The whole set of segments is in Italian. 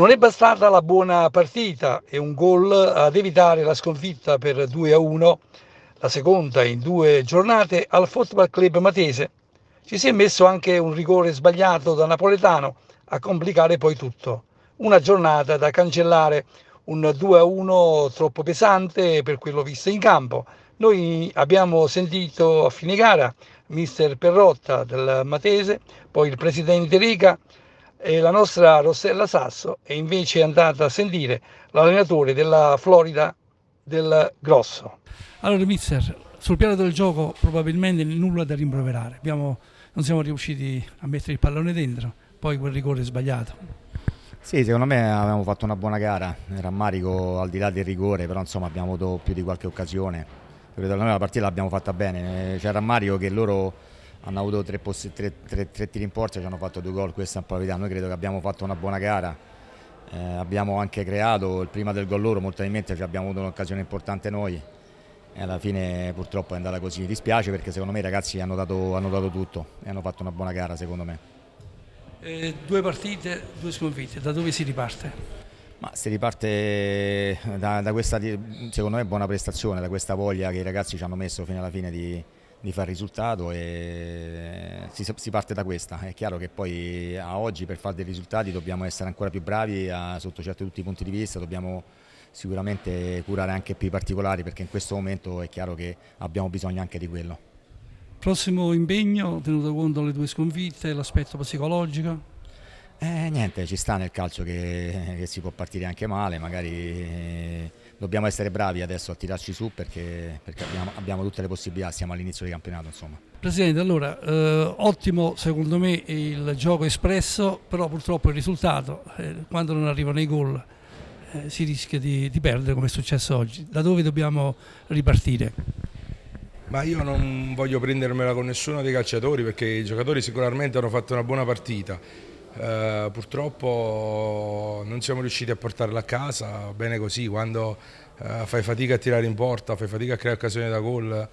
Non è bastata la buona partita e un gol ad evitare la sconfitta per 2-1, la seconda in due giornate, al Football Club Matese. Ci si è messo anche un rigore sbagliato da napoletano a complicare poi tutto. Una giornata da cancellare, un 2-1 troppo pesante per quello visto in campo. Noi abbiamo sentito a fine gara mister Perrotta del Matese, poi il presidente Rica, e la nostra Rossella Sasso è invece andata a sentire l'allenatore della Florida del Grosso. Allora, mister, sul piano del gioco probabilmente nulla da rimproverare. Abbiamo, non siamo riusciti a mettere il pallone dentro, poi quel rigore è sbagliato. Sì, secondo me abbiamo fatto una buona gara, rammarico al di là del rigore, però insomma abbiamo avuto più di qualche occasione. Credo che noi la partita l'abbiamo fatta bene, c'è rammarico che loro hanno avuto tre, posti, tre, tre, tre tiri in porta, e ci hanno fatto due gol, questa è un po' la verità, noi credo che abbiamo fatto una buona gara, eh, abbiamo anche creato, il prima del gol loro molto probabilmente cioè abbiamo avuto un'occasione importante noi e alla fine purtroppo è andata così, Mi dispiace perché secondo me i ragazzi hanno dato, hanno dato tutto e hanno fatto una buona gara secondo me. Eh, due partite, due sconfitte, da dove si riparte? Ma si riparte eh, da, da, questa, secondo me, buona prestazione, da questa voglia che i ragazzi ci hanno messo fino alla fine di, di fare risultato e si, si, parte da questa. È chiaro che poi a oggi per fare dei risultati dobbiamo essere ancora più bravi a, sotto certi tutti i punti di vista, dobbiamo sicuramente curare anche più i particolari perché in questo momento è chiaro che abbiamo bisogno anche di quello. Prossimo impegno, tenuto conto delle due sconfitte, l'aspetto psicologico? Eh, niente, ci sta nel calcio che, che si può partire anche male, magari eh, dobbiamo essere bravi adesso a tirarci su perché, perché abbiamo, abbiamo, tutte le possibilità, siamo all'inizio del campionato insomma. Presidente, allora, eh, ottimo secondo me il gioco espresso, però purtroppo il risultato, eh, quando non arrivano i gol eh, si rischia di, di perdere come è successo oggi. Da dove dobbiamo ripartire? Ma io non voglio prendermela con nessuno dei calciatori perché i giocatori sicuramente hanno fatto una buona partita. Eh, purtroppo siamo riusciti a portarla a casa, bene così, quando eh, fai fatica a tirare in porta, fai fatica a creare occasioni da gol,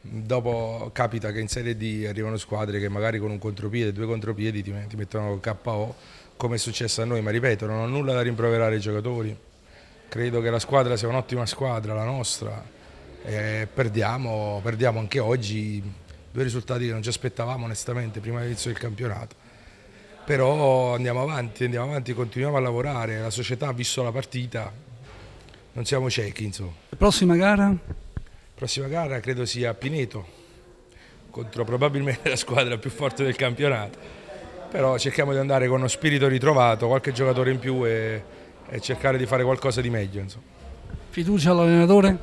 dopo capita che in Serie D arrivano squadre che magari con un contropiede, due contropiedi ti, ti mettono KO come è successo a noi, ma ripeto, non ho nulla da rimproverare ai giocatori, credo che la squadra sia un'ottima squadra, la nostra, e perdiamo, perdiamo anche oggi due risultati che non ci aspettavamo onestamente prima dell'inizio del campionato però andiamo avanti, andiamo avanti, continuiamo a lavorare, la società ha visto la partita, non siamo ciechi insomma. Prossima gara? Prossima gara credo sia a Pineto, contro probabilmente la squadra più forte del campionato, però cerchiamo di andare con uno spirito ritrovato, qualche giocatore in più e, e cercare di fare qualcosa di meglio. Insomma. Fiducia all'allenatore?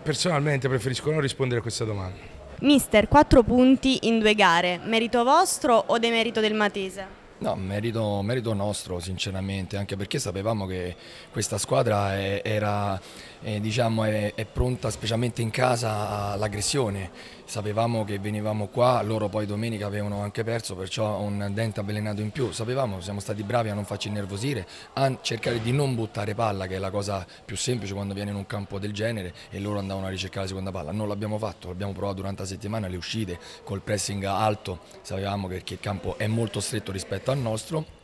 Personalmente preferisco non rispondere a questa domanda. Mister, quattro punti in due gare, merito vostro o demerito del Matese? No, merito, merito, nostro sinceramente, anche perché sapevamo che questa squadra è, era, è, diciamo, è, è pronta specialmente in casa all'aggressione, sapevamo che venivamo qua, loro poi domenica avevano anche perso, perciò un dente avvelenato in più, sapevamo, siamo stati bravi a non farci innervosire, a cercare di non buttare palla che è la cosa più semplice quando viene in un campo del genere e loro andavano a ricercare la seconda palla, non l'abbiamo fatto, l'abbiamo provato durante la settimana, le uscite col pressing alto, sapevamo che il campo è molto stretto rispetto a al nostro.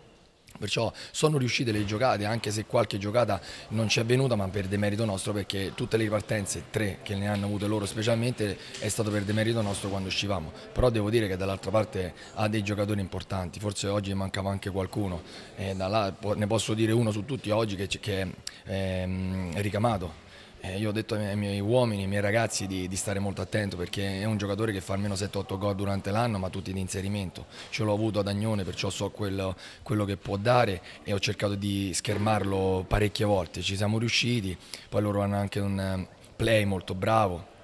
Perciò sono riuscite le giocate, anche se qualche giocata non ci è venuta, ma per demerito nostro, perché tutte le ripartenze, tre che ne hanno avute loro specialmente, è stato per demerito nostro quando uscivamo. Però devo dire che dall'altra parte ha dei giocatori importanti, forse oggi mancava anche qualcuno. Eh, ne posso dire uno su tutti oggi che, è ehm, ricamato eh, io ho detto ai miei uomini, ai miei ragazzi di, di, stare molto attento perché è un giocatore che fa almeno 7-8 gol durante l'anno ma tutti di inserimento. Ce l'ho avuto ad Agnone perciò so quello, quello, che può dare e ho cercato di schermarlo parecchie volte. Ci siamo riusciti, poi loro hanno anche un ehm, play molto bravo.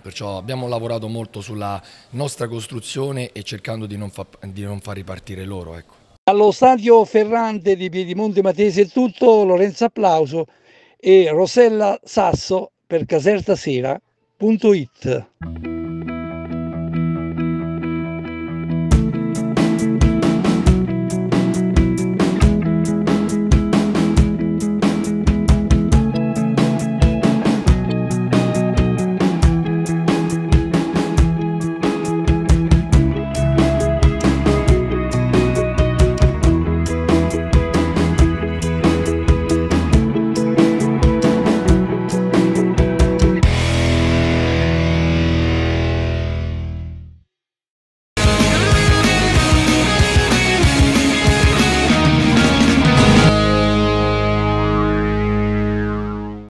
Perciò abbiamo lavorato molto sulla nostra costruzione e cercando di non, fa, di non far ripartire loro. Ecco. Allo stadio Ferrante di Piedimonte Matese è tutto, Lorenzo Applauso e Rosella sasso per casertasera.it.